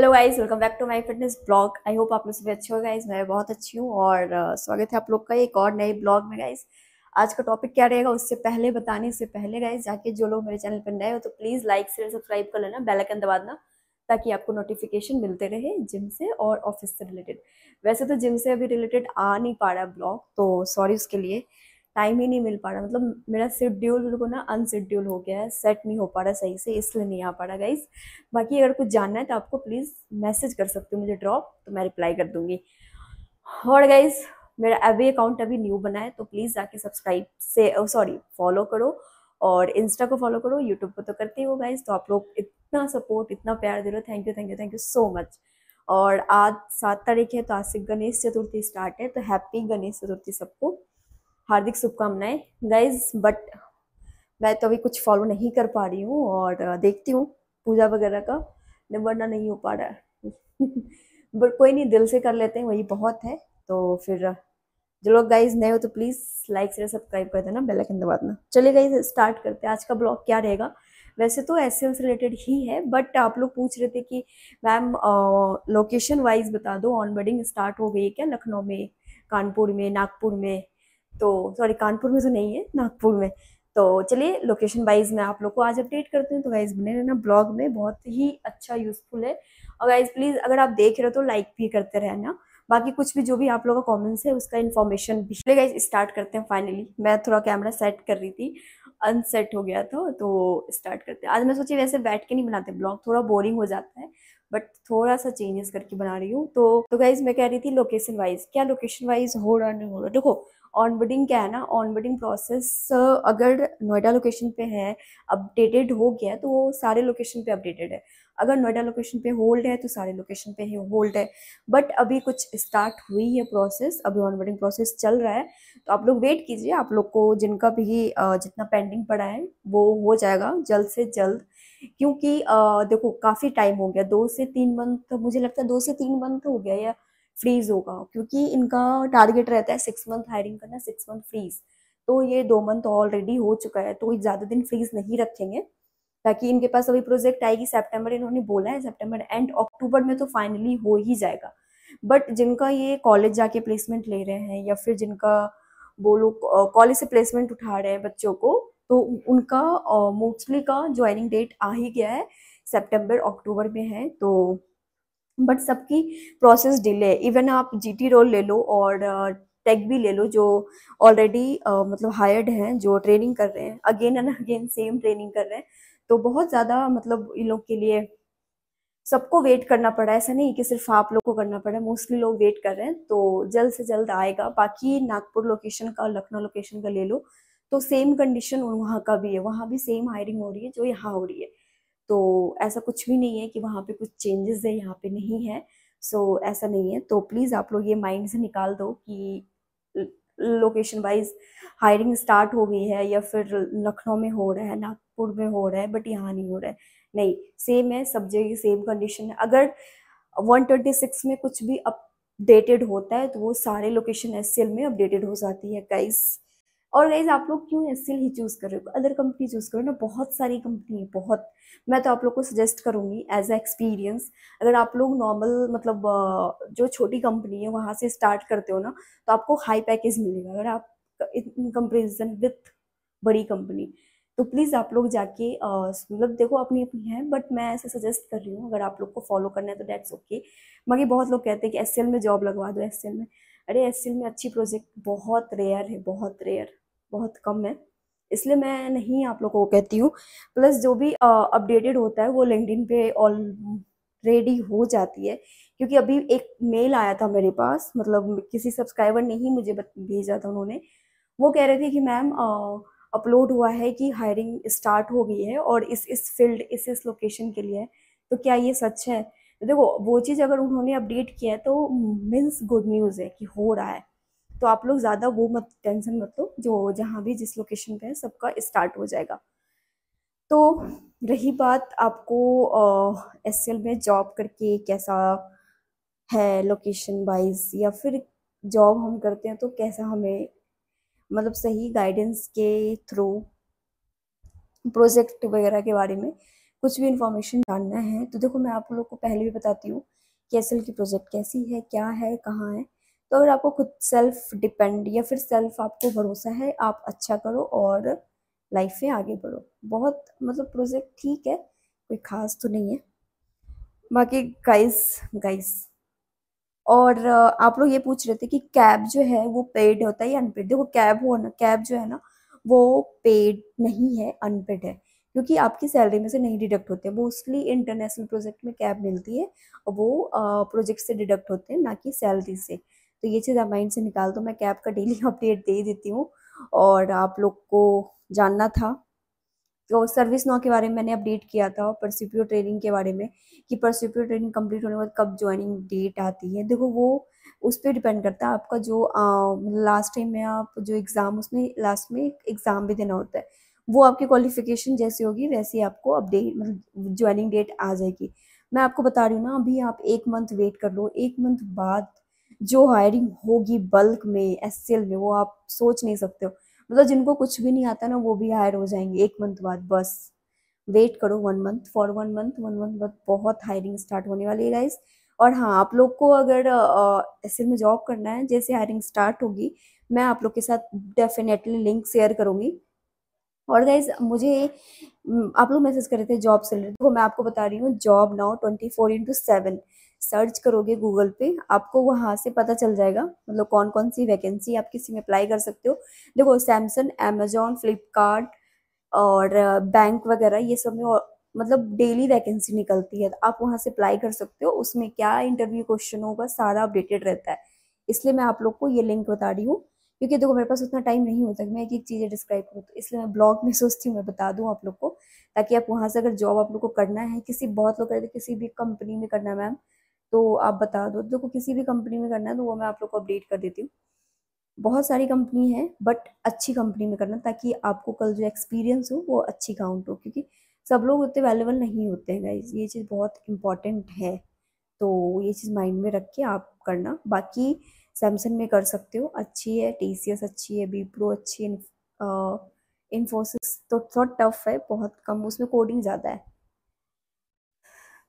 hello guys welcome back to my fitness blog I hope आप लोग सभी अच्छे हो गाइज मैं बहुत अच्छी हूँ और स्वागत है आप लोग का एक और नए ब्लॉग में गाइज आज का टॉपिक क्या रहेगा उससे पहले बताने से पहले गाइज जाके जो लोग मेरे चैनल पर नए हो तो प्लीज़ लाइक शेयर सब्सक्राइब कर लेना बेल आइकन दबा देना ताकि आपको नोटिफिकेशन मिलते रहे जिम से और ऑफिस से रिलेटेड वैसे तो जिम से अभी रिलेटेड आ नहीं पा रहा ब्लॉग तो सॉरी उसके लिए टाइम ही नहीं मिल पा रहा मतलब मेरा शेड्यूल बिल्कुल ना अनशेड्यूल हो गया है सेट नहीं हो पा रहा सही से इसलिए नहीं आ पा रहा गाइस बाकी अगर कुछ जानना है तो आपको प्लीज़ मैसेज कर सकते हो मुझे ड्रॉप तो मैं रिप्लाई कर दूँगी और गाइज मेरा अभी अकाउंट अभी न्यू बना है तो प्लीज़ जाके सब्सक्राइब से सॉरी फॉलो करो और इंस्टा को फॉलो करो यूट्यूब पर तो करते हो गाइज तो आप लोग इतना सपोर्ट इतना प्यार दे रहे हो thank you thank you thank you so much और आज सात तारीख है तो आज से गणेश चतुर्थी स्टार्ट है तो हैप्पी गणेश चतुर्थी सबको हार्दिक शुभकामनाएं गाइज बट मैं तो अभी कुछ फॉलो नहीं कर पा रही हूँ और देखती हूँ पूजा वगैरह का वरना नहीं हो पा रहा है बट कोई नहीं दिल से कर लेते हैं वही बहुत है तो फिर जो लोग गाइज नए हो तो प्लीज़ लाइक से सब्सक्राइब कर देना बेल आइकन देना चलिए गाइज स्टार्ट करते हैं आज का ब्लॉग क्या रहेगा वैसे तो एस से रिलेटेड ही है बट आप लोग पूछ रहे थे कि मैम लोकेशन वाइज बता दो ऑन बर्डिंग स्टार्ट हो गई है क्या लखनऊ में कानपुर में नागपुर में तो सॉरी कानपुर में तो नहीं है नागपुर में तो चलिए लोकेशन वाइज मैं आप लोग को आज अपडेट करती हूँ तो गाइज बने रहना ब्लॉग में बहुत ही अच्छा यूज़फुल है और गाइज प्लीज़ अगर आप देख रहे हो तो लाइक भी करते रहना बाकी कुछ भी जो भी आप लोगों का कमेंट्स है उसका इन्फॉर्मेशन भी गाइज स्टार्ट करते हैं फाइनली मैं थोड़ा कैमरा सेट कर रही थी अनसेट हो गया था तो स्टार्ट करते हैं आज मैं सोची वैसे बैठ के नहीं बनाते ब्लॉग थोड़ा बोरिंग हो जाता है बट थोड़ा सा चेंजेस करके बना रही हूँ तो तो गाइज मैं कह रही थी लोकेशन वाइज क्या लोकेशन वाइज हो रहा नहीं हो रहा देखो ऑनबोर्डिंग क्या है ना ऑनबोर्डिंग प्रोसेस अगर नोएडा लोकेशन पे है अपडेटेड हो गया है तो वो सारे लोकेशन पे अपडेटेड है अगर नोएडा लोकेशन पे होल्ड है तो सारे लोकेशन पे ही होल्ड है बट अभी कुछ स्टार्ट हुई है प्रोसेस अभी ऑनबोर्डिंग प्रोसेस चल रहा है तो आप लोग वेट कीजिए आप लोग को जिनका भी जितना पेंडिंग पड़ा है वो हो जाएगा जल्द से जल्द क्योंकि देखो काफ़ी टाइम हो गया दो से तीन मंथ मुझे लगता है दो से तीन मंथ हो गया या फ्रीज होगा क्योंकि इनका टारगेट रहता है सिक्स मंथ हायरिंग करना सिक्स मंथ फ्रीज तो ये दो मंथ ऑलरेडी हो चुका है तो ज़्यादा दिन फ्रीज नहीं रखेंगे ताकि इनके पास अभी प्रोजेक्ट आएगी सेप्टेम्बर इन्होंने बोला है सेप्टेम्बर एंड अक्टूबर में तो फाइनली हो ही जाएगा बट जिनका ये कॉलेज जाके प्लेसमेंट ले रहे हैं या फिर जिनका बोलो कॉलेज से प्लेसमेंट उठा रहे हैं बच्चों को तो उनका मोस्टली का ज्वाइनिंग डेट आ ही गया है सेप्टेम्बर अक्टूबर में है तो बट सबकी प्रोसेस डिले है इवन आप जीटी रोल ले लो और टेक भी ले लो जो ऑलरेडी मतलब हायर्ड हैं जो ट्रेनिंग कर रहे हैं again and again same training कर रहे हैं तो बहुत ज़्यादा मतलब इन लोग के लिए सबको वेट करना पड़ा ऐसा नहीं कि सिर्फ आप लोग को करना पड़ा मोस्टली लोग वेट कर रहे हैं तो जल्द से जल्द आएगा बाकी नागपुर लोकेशन का लखनऊ लोकेशन का ले लो तो सेम कंडीशन वहाँ का भी है वहाँ भी सेम हायरिंग हो रही है जो यहाँ हो रही है तो ऐसा कुछ भी नहीं है कि वहाँ पे कुछ चेंजेस है यहाँ पे नहीं है सो so, ऐसा नहीं है तो प्लीज़ आप लोग ये माइंड से निकाल दो कि लोकेशन वाइज हायरिंग स्टार्ट हो गई है या फिर लखनऊ में हो रहा है नागपुर में हो रहा है बट यहाँ नहीं हो रहा है नहीं सेम है सब जगह सेम कंडीशन है अगर 126 में कुछ भी अपडेटेड होता है तो वो सारे लोकेशन एस में अपडेटेड हो जाती है गाइज़ और गाइज आप लोग क्यों एस ही चूज़ कर रहे हो अदर कंपनी चूज़ करो ना बहुत सारी कंपनी है बहुत मैं तो आप लोग को सजेस्ट करूँगी एज अ एक्सपीरियंस अगर आप लोग नॉर्मल मतलब जो छोटी कंपनी है वहाँ से स्टार्ट करते हो ना तो आपको हाई पैकेज मिलेगा अगर आप इन कंपेरिजन विथ बड़ी कंपनी तो प्लीज़ आप लोग जाके मतलब देखो अपनी अपनी है बट मैं ऐसे सजेस्ट कर रही हूँ अगर आप लोग को फॉलो करना है तो डेट्स ओके बाकी बहुत लोग कहते हैं कि एस में जॉब लगवा दो एस में अरे एस में अच्छी प्रोजेक्ट बहुत रेयर है बहुत रेयर बहुत कम है इसलिए मैं नहीं आप लोगों को कहती हूँ प्लस जो भी अपडेटेड होता है वो लिंकडिन पे ऑल रेडी हो जाती है क्योंकि अभी एक मेल आया था मेरे पास मतलब किसी सब्सक्राइबर ने ही मुझे भेजा था उन्होंने वो कह रहे थे कि मैम अपलोड हुआ है कि हायरिंग स्टार्ट हो गई है और इस इस फील्ड इस इस लोकेशन के लिए है तो क्या ये सच है तो देखो वो चीज़ अगर उन्होंने अपडेट किया है तो मीन्स गुड न्यूज़ है कि हो रहा है तो आप लोग ज़्यादा वो मत टेंशन मत लो जो जहाँ भी जिस लोकेशन पे है सबका स्टार्ट हो जाएगा तो रही बात आपको एस में जॉब करके कैसा है लोकेशन वाइज या फिर जॉब हम करते हैं तो कैसा हमें मतलब सही गाइडेंस के थ्रू प्रोजेक्ट वगैरह के बारे में कुछ भी इंफॉर्मेशन जानना है तो देखो मैं आप लोग को पहले भी बताती हूँ कि एस की प्रोजेक्ट कैसी है क्या है कहाँ है तो अगर आपको खुद सेल्फ डिपेंड या फिर सेल्फ आपको भरोसा है आप अच्छा करो और लाइफ में आगे बढ़ो बहुत मतलब प्रोजेक्ट ठीक है कोई ख़ास तो नहीं है बाकी गाइस गाइस और आप लोग ये पूछ रहे थे कि कैब जो है वो पेड होता है या अनपेड देखो कैब हो ना कैब जो है ना वो पेड नहीं है अनपेड है क्योंकि आपकी सैलरी में से नहीं डिडक्ट होते मोस्टली इंटरनेशनल प्रोजेक्ट में कैब मिलती है और वो प्रोजेक्ट से डिडक्ट होते हैं ना कि सैलरी से तो ये चीज़ आप माइंड से निकाल दो मैं कैब का डेली अपडेट दे देती हूँ और आप लोग को जानना था तो सर्विस नौ के बारे में मैंने अपडेट किया था और परसिप्यो ट्रेनिंग के बारे में कि परसिप्यो ट्रेनिंग कंप्लीट होने के बाद कब ज्वाइनिंग डेट आती है देखो वो उस पर डिपेंड करता है आपका जो लास्ट मतलब टाइम में आप जो एग्ज़ाम उसमें लास्ट में एग्ज़ाम भी देना होता है वो आपकी क्वालिफिकेशन जैसी होगी वैसी आपको अपडेट मतलब ज्वाइनिंग डेट आ जाएगी मैं आपको बता रही हूँ ना अभी आप एक मंथ वेट कर लो एक मंथ बाद जो हायरिंग होगी बल्क में एस में वो आप सोच नहीं सकते हो मतलब जिनको कुछ भी नहीं आता ना वो भी हायर हो जाएंगे एक मंथ बाद बस वेट करो one month for one month one month बाद बहुत हायरिंग स्टार्ट होने वाली है गाइज और हाँ आप लोग को अगर एस में जॉब करना है जैसे हायरिंग स्टार्ट होगी मैं आप लोग के साथ डेफिनेटली लिंक शेयर करूँगी और गाइज मुझे आप लोग मैसेज कर रहे थे जॉब से तो मैं आपको बता रही हूँ job now twenty four into seven search करोगे गूगल पे आपको वहाँ से पता चल जाएगा मतलब कौन कौन सी वैकेंसी आप किसी में अप्लाई कर सकते हो देखो सैमसंग एमेजोन फ्लिपकार्ट और बैंक वगैरह ये सब में मतलब डेली वैकेंसी निकलती है तो आप वहाँ से अप्लाई कर सकते हो उसमें क्या इंटरव्यू क्वेश्चन होगा सारा अपडेटेड रहता है इसलिए मैं आप लोग को ये लिंक बता रही हूँ क्योंकि देखो मेरे पास उतना टाइम नहीं होता कि मैं एक एक चीज़ें डिस्क्राइब करूँ तो इसलिए मैं ब्लॉग में सोचती हूँ मैं बता दूँ आप लोग को ताकि आप वहाँ से अगर जॉब आप लोग को करना है किसी बहुत लोग करते किसी भी कंपनी में करना है मैम तो आप बता दो देखो तो किसी भी कंपनी में करना है तो वो मैं आप लोग को अपडेट कर देती हूँ बहुत सारी कंपनी है बट अच्छी कंपनी में करना ताकि आपको कल जो एक्सपीरियंस हो वो अच्छी काउंट हो क्योंकि सब लोग उतने अवेलेबल नहीं होते हैं गाइज ये चीज़ बहुत इम्पॉर्टेंट है तो ये चीज़ माइंड में रख के आप करना बाकी सैमसंग में कर सकते हो अच्छी है टी अच्छी है बीप्रो अच्छी है इन्फोसिस तो थोड़ा टफ है बहुत कम उसमें कोडिंग ज़्यादा है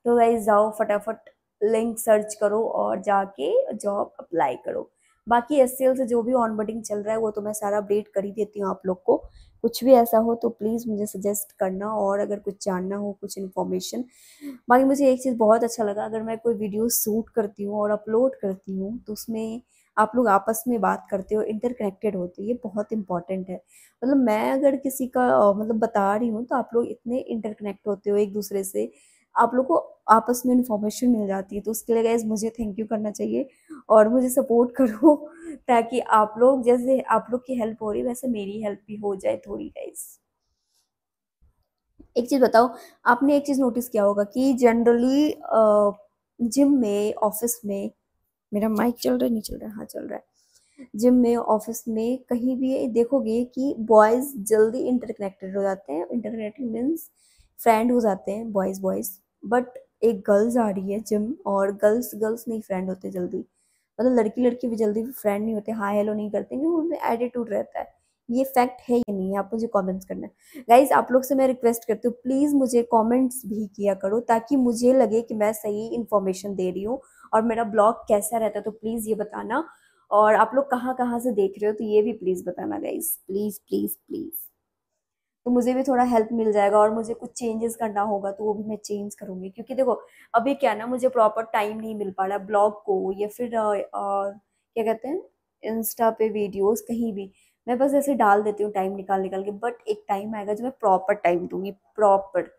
तो गाइज जाओ फटाफट लिंक सर्च करो और जाके जॉब अप्लाई करो बाकी एस से जो भी ऑनबोर्डिंग चल रहा है वो तो मैं सारा अपडेट कर ही देती हूँ आप लोग को कुछ भी ऐसा हो तो प्लीज़ मुझे सजेस्ट करना और अगर कुछ जानना हो कुछ इन्फॉर्मेशन बाकी मुझे एक चीज़ बहुत अच्छा लगा अगर मैं कोई वीडियो शूट करती हूँ और अपलोड करती हूँ तो उसमें आप लोग आपस में बात करते हो इंटरकनेक्टेड होते ये बहुत इंपॉर्टेंट है मतलब मैं अगर किसी का मतलब बता रही हूँ तो आप लोग इतने इंटरकनेक्ट होते हो एक दूसरे से आप लोग को आपस में इन्फॉर्मेशन मिल जाती है तो उसके लिए गैस मुझे थैंक यू करना चाहिए और मुझे सपोर्ट करो ताकि आप लोग जैसे आप लोग की हेल्प हो रही वैसे मेरी हेल्प भी हो जाए थोड़ी गैस एक चीज़ बताओ आपने एक चीज़ नोटिस किया होगा कि जनरली जिम में ऑफिस में मेरा माइक चल रहा है नहीं चल रहा है हाँ चल रहा है जिम में ऑफिस में कहीं भी देखोगे कि बॉयज़ जल्दी इंटरकनेक्टेड हो जाते हैं इंटरकनेक्टेड मीन्स फ्रेंड हो जाते हैं बॉयज़ बॉयज़ बट एक गर्ल्स आ रही है जिम और गर्ल्स गर्ल्स नहीं फ्रेंड होते जल्दी मतलब लड़की लड़की भी जल्दी फ्रेंड नहीं होते हाई हेलो नहीं करते क्योंकि उनमें एटीट्यूड रहता है ये फैक्ट है या नहीं है आप मुझे कमेंट्स करना है गाइज आप लोग से मैं रिक्वेस्ट करती हूँ प्लीज़ मुझे कमेंट्स भी किया करो ताकि मुझे लगे कि मैं सही इन्फॉर्मेशन दे रही हूँ और मेरा ब्लॉग कैसा रहता है तो प्लीज़ ये बताना और आप लोग कहाँ कहाँ से देख रहे हो तो ये भी प्लीज़ बताना गाइज प्लीज़ प्लीज़ प्लीज़ तो मुझे भी थोड़ा हेल्प मिल जाएगा और मुझे कुछ चेंजेस करना होगा तो वो भी मैं चेंज करूँगी क्योंकि देखो अभी क्या ना मुझे प्रॉपर टाइम नहीं मिल पा रहा ब्लॉग को या फिर आ, आ, क्या कहते हैं इंस्टा पे वीडियोस कहीं भी मैं बस ऐसे डाल देती हूँ टाइम निकाल निकाल के बट एक टाइम आएगा जो मैं प्रॉपर टाइम दूँगी प्रॉपर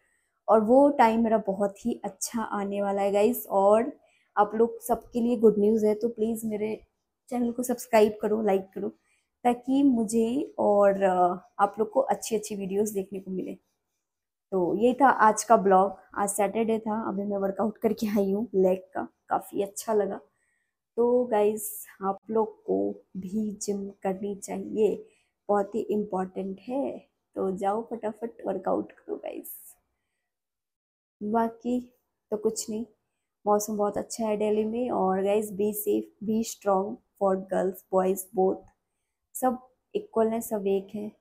और वो टाइम मेरा बहुत ही अच्छा आने वाला है गाइस और आप लोग सबके लिए गुड न्यूज़ है तो प्लीज़ मेरे चैनल को सब्सक्राइब करो लाइक करो ताकि मुझे और आप लोग को अच्छी अच्छी वीडियोस देखने को मिले तो यही था आज का ब्लॉग आज सैटरडे था अभी मैं वर्कआउट करके आई हूँ लेग का काफ़ी अच्छा लगा तो गाइज आप लोग को भी जिम करनी चाहिए बहुत ही इम्पॉर्टेंट है तो जाओ फटाफट वर्कआउट करो गाइज बाकी तो कुछ नहीं मौसम बहुत अच्छा है दिल्ली में और guys be safe be strong for girls boys both सब इक्वल हैं सब एक हैं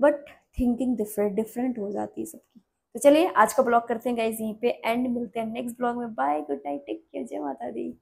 बट थिंकिंग डिफरेंट डिफरेंट हो जाती है सबकी तो चलिए आज का ब्लॉग करते हैं गाइज यहीं पे एंड मिलते हैं नेक्स्ट ब्लॉग में bye good night take care जय माता दी